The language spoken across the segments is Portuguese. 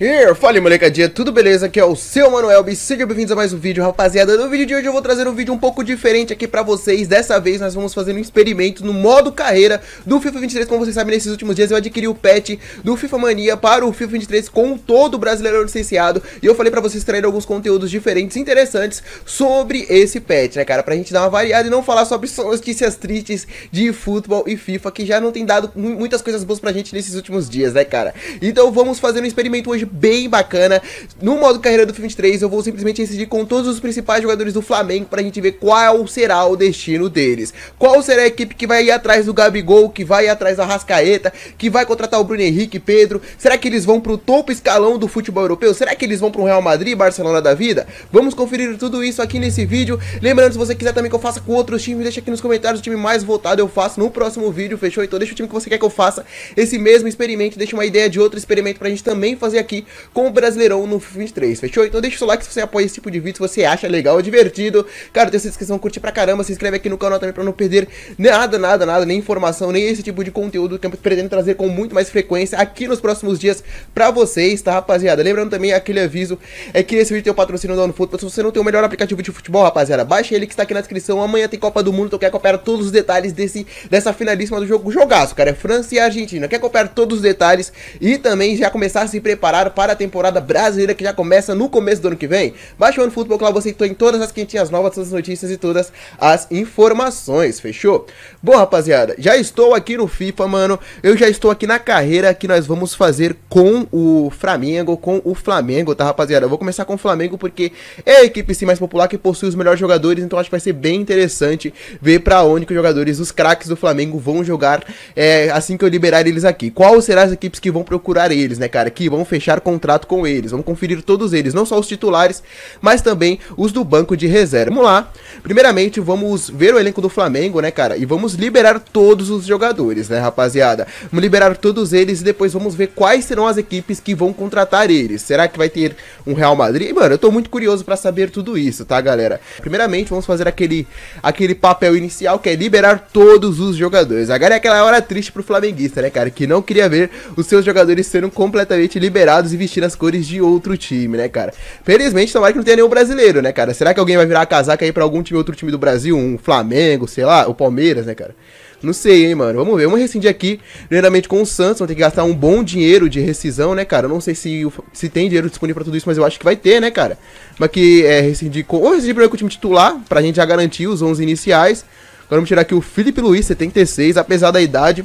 Here, fala molecadinha, tudo beleza? Aqui é o seu Manuel e sejam bem-vindos a mais um vídeo, rapaziada. No vídeo de hoje eu vou trazer um vídeo um pouco diferente aqui pra vocês. Dessa vez nós vamos fazer um experimento no modo carreira do FIFA 23. Como vocês sabem, nesses últimos dias eu adquiri o patch do FIFA Mania para o FIFA 23 com todo o brasileiro licenciado. E eu falei pra vocês trazer alguns conteúdos diferentes e interessantes sobre esse patch, né, cara? Pra gente dar uma variada e não falar sobre notícias tristes de futebol e FIFA, que já não tem dado muitas coisas boas pra gente nesses últimos dias, né, cara? Então vamos fazer um experimento hoje episódio bem bacana. No modo carreira do 23, eu vou simplesmente decidir com todos os principais jogadores do Flamengo pra gente ver qual será o destino deles. Qual será a equipe que vai ir atrás do Gabigol, que vai ir atrás da Rascaeta, que vai contratar o Bruno Henrique, Pedro? Será que eles vão pro topo escalão do futebol europeu? Será que eles vão pro Real Madrid, Barcelona da vida? Vamos conferir tudo isso aqui nesse vídeo. Lembrando, se você quiser também que eu faça com outros times, deixa aqui nos comentários o time mais votado eu faço no próximo vídeo, fechou? Então deixa o time que você quer que eu faça esse mesmo experimento, deixa uma ideia de outro experimento pra gente também fazer aqui aqui com o Brasileirão no FIFA 23, fechou? Então deixa o seu like se você apoia esse tipo de vídeo, se você acha legal, divertido. Cara, tem essa inscrição curte curtir pra caramba, se inscreve aqui no canal também pra não perder nada, nada, nada, nem informação, nem esse tipo de conteúdo que eu pretendo trazer com muito mais frequência aqui nos próximos dias pra vocês, tá rapaziada? Lembrando também aquele aviso, é que esse vídeo tem o patrocínio do OneFootball, se você não tem o melhor aplicativo de futebol, rapaziada, baixa ele que está aqui na descrição, amanhã tem Copa do Mundo, então quer acompanhar todos os detalhes desse, dessa finalíssima do jogo, jogaço, cara, é França e Argentina, quer acompanhar todos os detalhes e também já começar a se preparar claro, para a temporada brasileira que já começa no começo do ano que vem. Baixando o Futebol Clube, você tem todas as quentinhas novas, todas as notícias e todas as informações, fechou? Bom, rapaziada, já estou aqui no FIFA, mano. Eu já estou aqui na carreira que nós vamos fazer com o Flamengo, com o Flamengo, tá, rapaziada? Eu vou começar com o Flamengo porque é a equipe sim mais popular que possui os melhores jogadores, então acho que vai ser bem interessante ver para onde que os jogadores, os craques do Flamengo vão jogar é, assim que eu liberar eles aqui. Qual serão as equipes que vão procurar eles, né, cara? Que vão fechar fechar contrato com eles. Vamos conferir todos eles, não só os titulares, mas também os do banco de reserva. Vamos lá. Primeiramente, vamos ver o elenco do Flamengo, né, cara? E vamos liberar todos os jogadores, né, rapaziada? Vamos liberar todos eles e depois vamos ver quais serão as equipes que vão contratar eles. Será que vai ter um Real Madrid? Mano, eu tô muito curioso para saber tudo isso, tá, galera? Primeiramente, vamos fazer aquele, aquele papel inicial que é liberar todos os jogadores. Agora é aquela hora triste pro flamenguista, né, cara? Que não queria ver os seus jogadores sendo completamente liberados convocados e vestir as cores de outro time, né, cara? Felizmente, tomara que não tenha nenhum brasileiro, né, cara? Será que alguém vai virar a casaca aí pra algum time, outro time do Brasil? Um Flamengo, sei lá, o Palmeiras, né, cara? Não sei, hein, mano. Vamos ver. Vamos rescindir aqui, primeiramente com o Santos. Vão ter que gastar um bom dinheiro de rescisão, né, cara? não sei se, se tem dinheiro disponível pra tudo isso, mas eu acho que vai ter, né, cara? Mas que é rescindir com. Ou rescindir primeiro com o time titular, pra gente já garantir os 11 iniciais. Agora vamos tirar aqui o Felipe Luiz, 76, apesar da idade.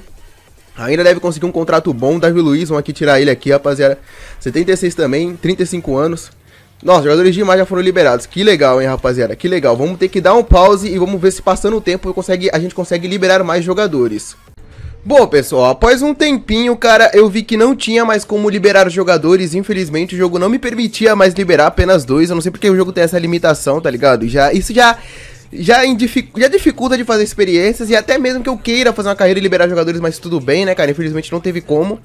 Ainda deve conseguir um contrato bom, Davi Luiz, vamos aqui tirar ele aqui, rapaziada. 76 também, 35 anos. Nossa, jogadores de imagem já foram liberados. Que legal, hein, rapaziada? Que legal. Vamos ter que dar um pause e vamos ver se passando o tempo consegue, a gente consegue liberar mais jogadores. Bom, pessoal, após um tempinho, cara, eu vi que não tinha mais como liberar jogadores, infelizmente o jogo não me permitia mais liberar apenas dois, eu não sei porque o jogo tem essa limitação, tá ligado? Já, isso já já, já dificulta de fazer experiências e até mesmo que eu queira fazer uma carreira e liberar jogadores, mas tudo bem, né, cara? Infelizmente não teve como.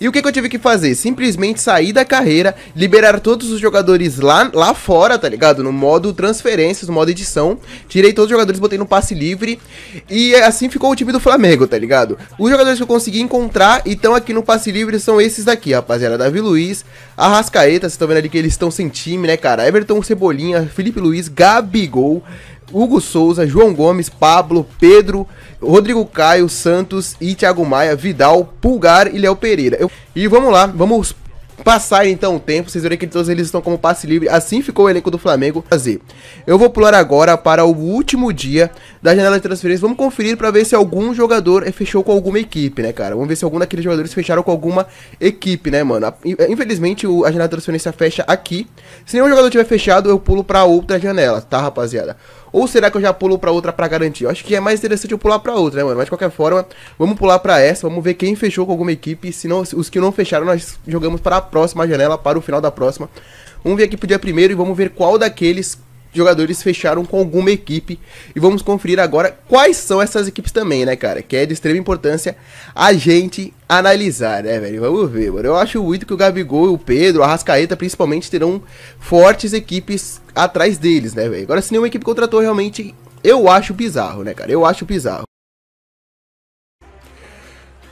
E o que, que eu tive que fazer? Simplesmente sair da carreira, liberar todos os jogadores lá, lá fora, tá ligado? No modo transferências, no modo edição. Tirei todos os jogadores, botei no passe livre. E assim ficou o time do Flamengo, tá ligado? Os jogadores que eu consegui encontrar e estão aqui no passe livre são esses daqui, rapaziada. Davi Luiz, Arrascaeta, vocês estão vendo ali que eles estão sem time, né, cara? Everton Cebolinha, Felipe Luiz, Gabigol. Hugo Souza, João Gomes, Pablo, Pedro, Rodrigo Caio, Santos e Thiago Maia, Vidal, Pulgar e Léo Pereira. Eu... E vamos lá, vamos passar então o tempo, vocês verem que todos eles estão como passe livre, assim ficou o elenco do Flamengo fazer. Eu vou pular agora para o último dia da janela de transferência, vamos conferir para ver se algum jogador eh, fechou com alguma equipe, né, cara? Vamos ver se algum daqueles jogadores fecharam com alguma equipe, né, mano? Eh, infelizmente, a janela de transferência fecha aqui. Se nenhum jogador tiver fechado, eu pulo para outra janela, tá, rapaziada? Ou será que eu já pulo pra outra pra garantir? Eu acho que é mais interessante eu pular pra outra, né, mano? Mas de qualquer forma, vamos pular pra essa, vamos ver quem fechou com alguma equipe. Se não, os que não fecharam, nós jogamos para a próxima janela, para o final da próxima. Vamos ver aqui pro dia primeiro e vamos ver qual daqueles jogadores fecharam com alguma equipe. E vamos conferir agora quais são essas equipes também, né, cara? Que é de extrema importância a gente analisar, né, velho? Vamos ver, mano. Eu acho muito que o Gabigol, o Pedro, a Rascaeta, principalmente, terão fortes equipes atrás deles, né, velho? Agora, se nenhuma equipe contratou, realmente, eu acho bizarro, né, cara? Eu acho bizarro.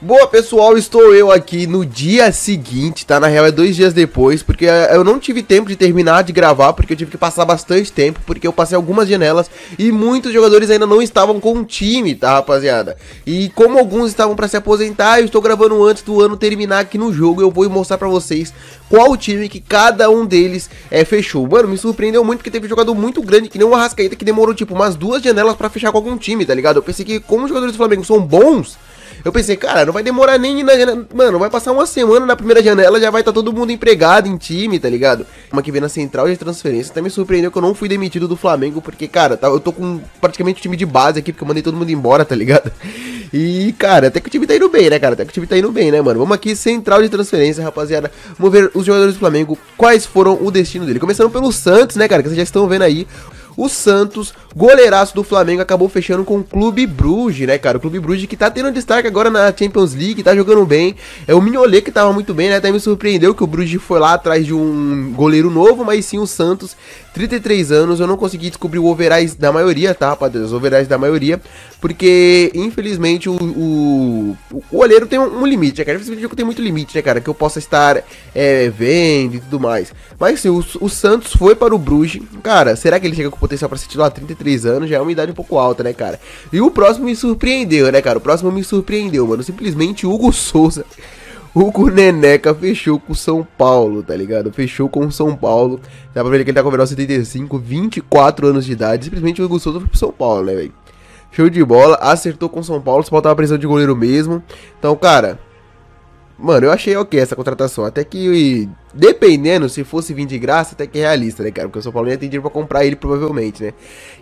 Boa pessoal, estou eu aqui no dia seguinte, tá? Na real é dois dias depois, porque eh, eu não tive tempo de terminar de gravar, porque eu tive que passar bastante tempo, porque eu passei algumas janelas e muitos jogadores ainda não estavam com o time, tá rapaziada? E como alguns estavam para se aposentar, eu estou gravando antes do ano terminar aqui no jogo, eu vou mostrar para vocês qual o time que cada um deles é, fechou. Mano, me surpreendeu muito porque teve um jogador muito grande, que nem o Arrascaeta, que demorou tipo umas duas janelas para fechar com algum time, tá ligado? Eu pensei que como os jogadores do Flamengo são bons eu pensei, cara, não vai demorar nem na, Mano, vai passar uma semana na primeira janela, já vai estar tá todo mundo empregado em time, tá ligado? Uma que vem na central de transferência, até me surpreendeu que eu não fui demitido do Flamengo, porque, cara, tá, eu tô com praticamente o time de base aqui, porque eu mandei todo mundo embora, tá ligado? E, cara, até que o time tá indo bem, né, cara? Até que o time tá indo bem, né, mano? Vamos aqui, central de transferência, rapaziada. Vamos ver os jogadores do Flamengo, quais foram o destino dele. Começando pelo Santos, né, cara, que vocês já estão vendo aí. O Santos, goleiraço do Flamengo, acabou fechando com o Clube Bruges, né, cara? O Clube Bruges que tá tendo destaque agora na Champions League, tá jogando bem. É o Mignolet que tava muito bem, né? Até me surpreendeu que o Bruges foi lá atrás de um goleiro novo, mas sim o Santos 33 anos, eu não consegui descobrir o overais da maioria, tá, rapaziada? Os overais da maioria, porque, infelizmente, o, o, o olheiro tem um, um limite, né, cara? Esse jogo tem muito limite, né, cara? Que eu possa estar é, vendo e tudo mais. Mas, se assim, o, o, Santos foi para o Bruges, cara, será que ele chega com potencial para se titular? 33 anos já é uma idade um pouco alta, né, cara? E o próximo me surpreendeu, né, cara? O próximo me surpreendeu, mano. Simplesmente Hugo Souza. O Cuneneca fechou com o São Paulo, tá ligado? Fechou com o São Paulo. Dá pra ver que ele tá com o 75, 24 anos de idade. Simplesmente o Gustoso foi pro São Paulo, né, velho? Show de bola. Acertou com o São Paulo. Só faltava pressão de goleiro mesmo. Então, cara. Mano, eu achei ok essa contratação. Até que Dependendo, se fosse vir de graça, até que é realista, né, cara? Porque o São Paulo nem atendia dinheiro pra comprar ele, provavelmente, né?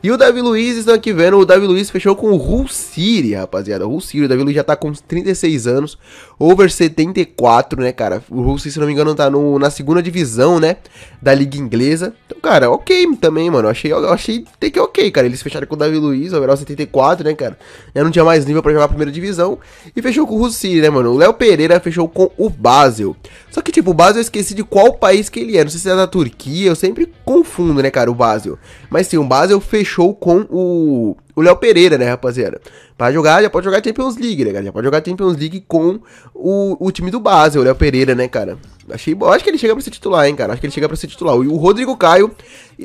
E o Davi Luiz, estão aqui vendo, o Davi Luiz fechou com o Hull City, rapaziada. O Hull City, o Davi Luiz já tá com 36 anos, over 74, né, cara? O Hull City, se não me engano, tá no, na segunda divisão, né, da Liga Inglesa. Então, cara, ok também, mano. Eu achei, eu achei tem que ok, cara. Eles fecharam com o Davi Luiz, overall 74, né, cara? Já não tinha mais nível pra jogar a primeira divisão. E fechou com o Hull City, né, mano? O Léo Pereira fechou com o Basel. Só que, tipo, o Basel eu esqueci de qual país que ele é. Não sei se é da Turquia, eu sempre confundo, né, cara, o Basel. Mas sim, o Basel fechou com o o Léo Pereira, né, rapaziada? Pra jogar, já pode jogar Champions League, né, cara? Já pode jogar Champions League com o, o time do Basel, o Léo Pereira, né, cara? Achei, bom acho que ele chega para ser titular, hein, cara. Acho que ele chega para ser titular. E o Rodrigo Caio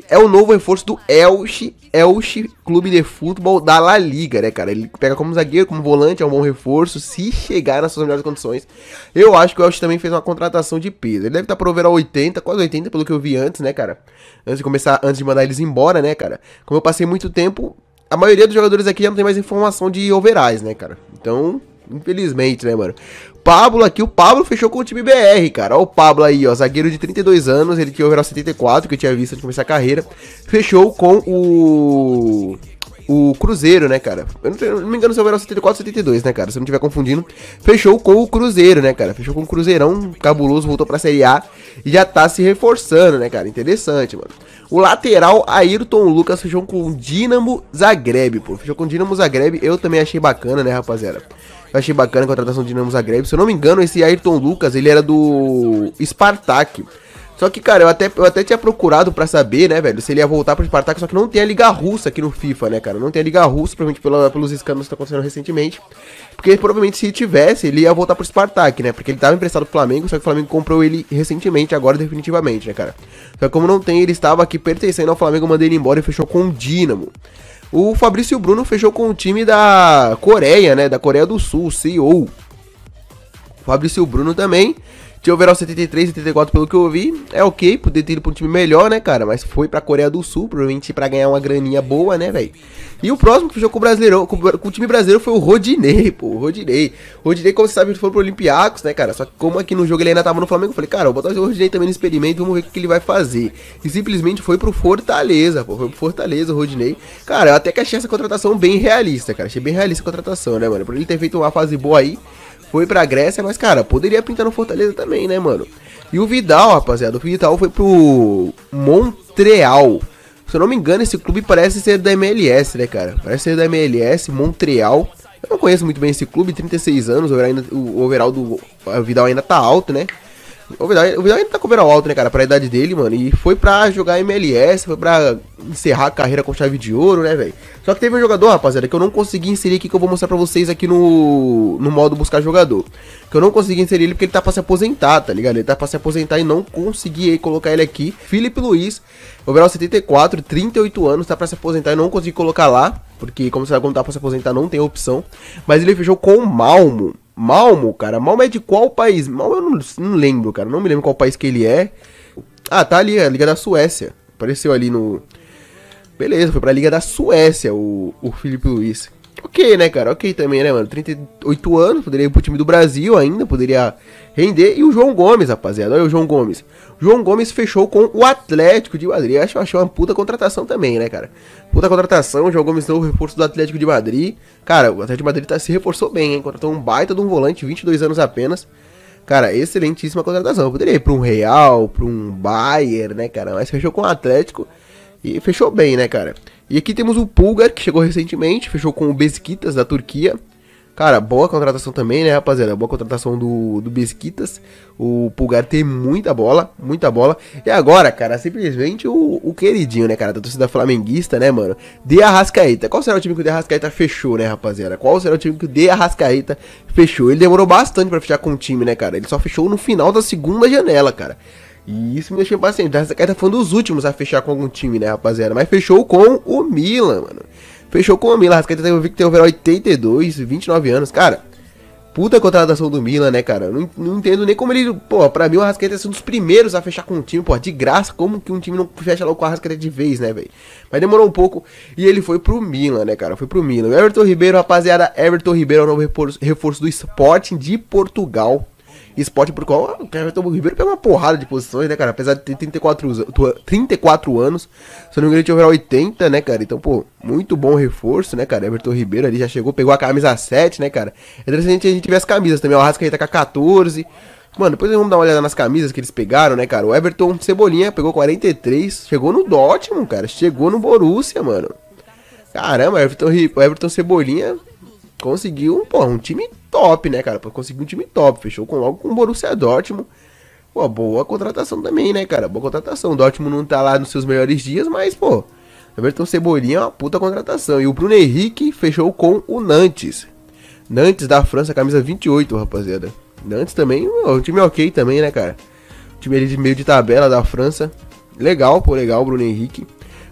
é o novo reforço do Elche, Elche Clube de Futebol da La Liga, né, cara? Ele pega como zagueiro, como volante, é um bom reforço se chegar nas suas melhores condições. Eu acho que o Elche também fez uma contratação de peso. Ele deve estar tá prover a 80, quase 80, pelo que eu vi antes, né, cara? Antes de começar, antes de mandar eles embora, né, cara? Como eu passei muito tempo, a maioria dos jogadores aqui já não tem mais informação de overais, né, cara? Então, Infelizmente, né, mano? Pablo aqui, o Pablo fechou com o time BR, cara. Olha o Pablo aí, ó, zagueiro de 32 anos, ele tinha o overall 74, que eu tinha visto antes de começar a carreira. Fechou com o o Cruzeiro, né, cara? Eu não, não me engano se é o overall 74 72, né, cara? Se eu não estiver confundindo. Fechou com o Cruzeiro, né, cara? Fechou com o Cruzeirão, cabuloso, voltou pra Série A e já tá se reforçando, né, cara? Interessante, mano. O lateral, Ayrton Lucas, fechou com o Dinamo Zagreb, pô. Fechou com o Dinamo Zagreb, eu também achei bacana, né, rapaziada? Eu achei bacana a contratação do Dinamo Zagreb, se eu não me engano, esse Ayrton Lucas, ele era do Spartak. Só que, cara, eu até, eu até tinha procurado para saber, né, velho, se ele ia voltar pro Spartak, só que não tem a Liga Russa aqui no FIFA, né, cara? Não tem a Liga Russa, provavelmente pela, pelos escândalos que estão acontecendo recentemente. Porque provavelmente se tivesse, ele ia voltar pro Spartak, né? Porque ele tava emprestado pro Flamengo, só que o Flamengo comprou ele recentemente, agora definitivamente, né, cara? Só que como não tem, ele estava aqui pertencendo ao Flamengo, mandei ele embora e fechou com o Dynamo. O Fabrício Bruno fechou com o time da Coreia, né? Da Coreia do Sul, CEO. Fabrício Bruno também. Tinha overall 73, 74 pelo que eu vi. É ok, poder ter ido pra um time melhor, né, cara? Mas foi pra Coreia do Sul, provavelmente pra ganhar uma graninha boa, né, velho? E o próximo que fechou com o com, com, o time brasileiro foi o Rodinei, pô. O Rodinei. Rodinei, como você sabe, foi pro Olympiacos, né, cara? Só que como aqui no jogo ele ainda tava no Flamengo, eu falei, cara, eu vou botar o Rodinei também no experimento, vamos ver o que, ele vai fazer. E simplesmente foi pro Fortaleza, pô. Foi pro Fortaleza o Rodinei. Cara, eu até que achei essa contratação bem realista, cara. Achei bem realista a contratação, né, mano? Por ele ter feito uma fase boa aí foi pra Grécia, mas, cara, poderia pintar no Fortaleza também, né, mano? E o Vidal, rapaziada, o Vidal foi pro Montreal. Se eu não me engano, esse clube parece ser da MLS, né, cara? Parece ser da MLS, Montreal. Eu não conheço muito bem esse clube, 36 anos, o overall, o do Vidal ainda tá alto, né? O Vidal, o Vidal ainda tá cobrando alto, né, cara, pra idade dele, mano. E foi pra jogar MLS, foi pra encerrar a carreira com chave de ouro, né, velho. Só que teve um jogador, rapaziada, que eu não consegui inserir aqui, que eu vou mostrar pra vocês aqui no, no modo buscar jogador. Que eu não consegui inserir ele porque ele tá pra se aposentar, tá ligado? Ele tá pra se aposentar e não consegui colocar ele aqui. Felipe Luiz, overall 74, 38 anos, tá pra se aposentar e não consegui colocar lá. Porque, como você vai contar pra se aposentar, não tem opção. Mas ele fechou com o Malmo. Malmo, cara, Malmo é de qual país? Malmo eu não, não lembro, cara, não me lembro qual país que ele é. Ah, tá ali, a Liga da Suécia. Apareceu ali no... Beleza, foi pra Liga da Suécia o, o Felipe Luiz. Ok, né, cara? Ok também, né, mano? 38 anos, poderia ir pro time do Brasil ainda, poderia render. E o João Gomes, rapaziada. Olha o João Gomes. João Gomes fechou com o Atlético de Madrid. Acho, acho uma puta contratação também, né, cara? Puta contratação, João Gomes novo reforço do Atlético de Madrid. Cara, o Atlético de Madrid tá, se reforçou bem, hein? Contratou um baita de um volante, 22 anos apenas. Cara, excelentíssima contratação. Eu poderia ir pra um Real, pra um Bayern, né, cara? Mas fechou com o Atlético e fechou bem, né, cara? E aqui temos o Pulgar, que chegou recentemente, fechou com o Besiktas da Turquia. Cara, boa contratação também, né, rapaziada? Boa contratação do, do Besquitas. O Pulgar tem muita bola, muita bola. E agora, cara, simplesmente o, o queridinho, né, cara? Da torcida flamenguista, né, mano? De Arrascaeta. Qual será o time que o De Arrascaeta fechou, né, rapaziada? Qual será o time que o De Arrascaeta fechou? Ele demorou bastante para fechar com o time, né, cara? Ele só fechou no final da segunda janela, cara. E isso me deixou impaciente. O De Arrascaeta foi um dos últimos a fechar com algum time, né, rapaziada? Mas fechou com o Milan, mano. Fechou com o Milan. Arrascaeta eu vi que tem over 82, 29 anos. Cara, puta contratação do Milan, né, cara? Não, não entendo nem como ele. Pô, pra mim o Arrascaeta é um dos primeiros a fechar com um time, pô, de graça. Como que um time não fecha logo com o Arrascaeta de vez, né, velho? Mas demorou um pouco e ele foi pro Milan, né, cara? Foi pro Milan. Everton Ribeiro, rapaziada, Everton Ribeiro é o novo reforço, reforço do Sporting de Portugal esporte por qual ah, o Everton Ribeiro pegou uma porrada de posições, né, cara? Apesar de ter 34, 34 anos, se não me engano, tinha overall 80, né, cara? Então, pô, muito bom reforço, né, cara? Everton Ribeiro ali já chegou, pegou a camisa 7, né, cara? É interessante a gente ver as camisas também. O Arrascaeta tá com a 14. Mano, depois vamos dar uma olhada nas camisas que eles pegaram, né, cara? O Everton Cebolinha pegou 43, chegou no Dortmund, cara. Chegou no Borussia, mano. Caramba, Everton, Everton Cebolinha conseguiu pô, um time top, né, cara? Conseguiu um time top. Fechou com, logo com o Borussia Dortmund. Pô, boa contratação também, né, cara? Boa contratação. O Dortmund não tá lá nos seus melhores dias, mas, pô, Everton Cebolinha é uma puta contratação. E o Bruno Henrique fechou com o Nantes. Nantes da França, camisa 28, rapaziada. Nantes também, um time ok também, né, cara? O time ali de meio de tabela da França. Legal, pô, legal, Bruno Henrique.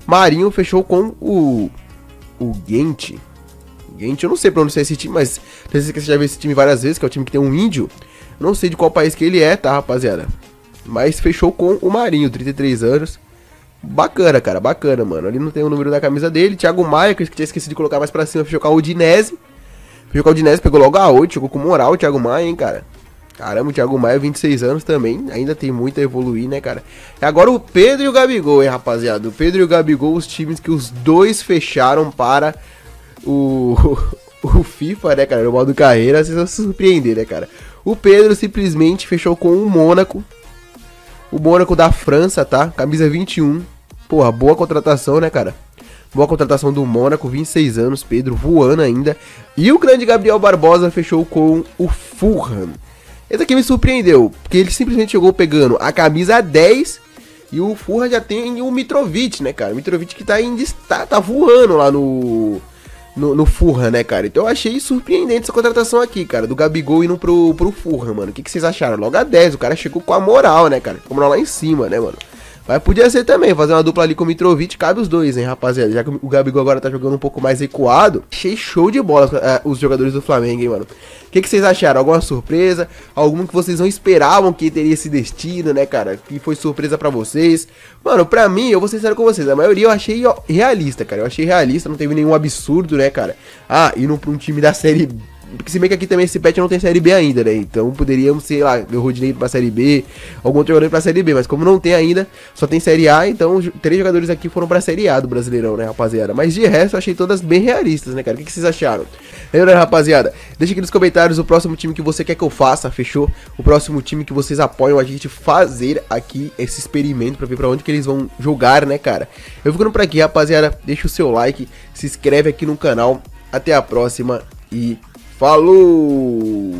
Marinho fechou com o. O Gente gente, eu não sei pra onde sai esse time, mas tenho certeza que você já viu esse time várias vezes, que é o time que tem um índio. Não sei de qual país que ele é, tá, rapaziada? Mas fechou com o Marinho, 33 anos. Bacana, cara, bacana, mano. Ali não tem o número da camisa dele. Thiago Maia, que eu tinha esquecido de colocar mais pra cima, fechou com a Udinese. Fechou com a Udinese, pegou logo a 8, chegou com moral o Thiago Maia, hein, cara. Caramba, o Thiago Maia, 26 anos também, ainda tem muito a evoluir, né, cara? E agora o Pedro e o Gabigol, hein, rapaziada? O Pedro e o Gabigol, os times que os dois fecharam para o, o FIFA, né, cara, no modo carreira, vocês vão se surpreender, né, cara? O Pedro simplesmente fechou com o Mônaco. O Mônaco da França, tá? Camisa 21. Porra, boa contratação, né, cara? Boa contratação do Mônaco, 26 anos, Pedro voando ainda. E o grande Gabriel Barbosa fechou com o Fulham. Esse aqui me surpreendeu, porque ele simplesmente chegou pegando a camisa 10 e o Fulham já tem o Mitrovic, né, cara? O Mitrovic que tá em tá voando lá no no, no Furran, né, cara? Então eu achei surpreendente essa contratação aqui, cara, do Gabigol indo pro, pro Furran, mano. O que, que vocês acharam? Logo a 10, o cara chegou com a moral, né, cara? Vamos lá em cima, né, mano? Mas podia ser também, fazer uma dupla ali com o Mitrovic, cabe os dois, hein, rapaziada. Já que o Gabigol agora tá jogando um pouco mais recuado, achei show de bola uh, os jogadores do Flamengo, hein, mano. O que, que vocês acharam? Alguma surpresa? Algum que vocês não esperavam que teria esse destino, né, cara? Que foi surpresa para vocês? Mano, pra mim, eu vou ser sincero com vocês, a maioria eu achei ó, realista, cara. Eu achei realista, não teve nenhum absurdo, né, cara? Ah, indo pra um time da Série B porque se bem que aqui também esse patch não tem Série B ainda, né? Então poderíamos, sei lá, meu Rodinei pra Série B, algum outro jogador pra Série B. Mas como não tem ainda, só tem Série A, então três jogadores aqui foram pra Série A do Brasileirão, né, rapaziada? Mas de resto, eu achei todas bem realistas, né, cara? O que, que vocês acharam? Lembra, rapaziada? Deixa aqui nos comentários o próximo time que você quer que eu faça, fechou? O próximo time que vocês apoiam a gente fazer aqui esse experimento pra ver pra onde que eles vão jogar, né, cara? Eu ficando por aqui, rapaziada. Deixa o seu like, se inscreve aqui no canal. Até a próxima e Falou!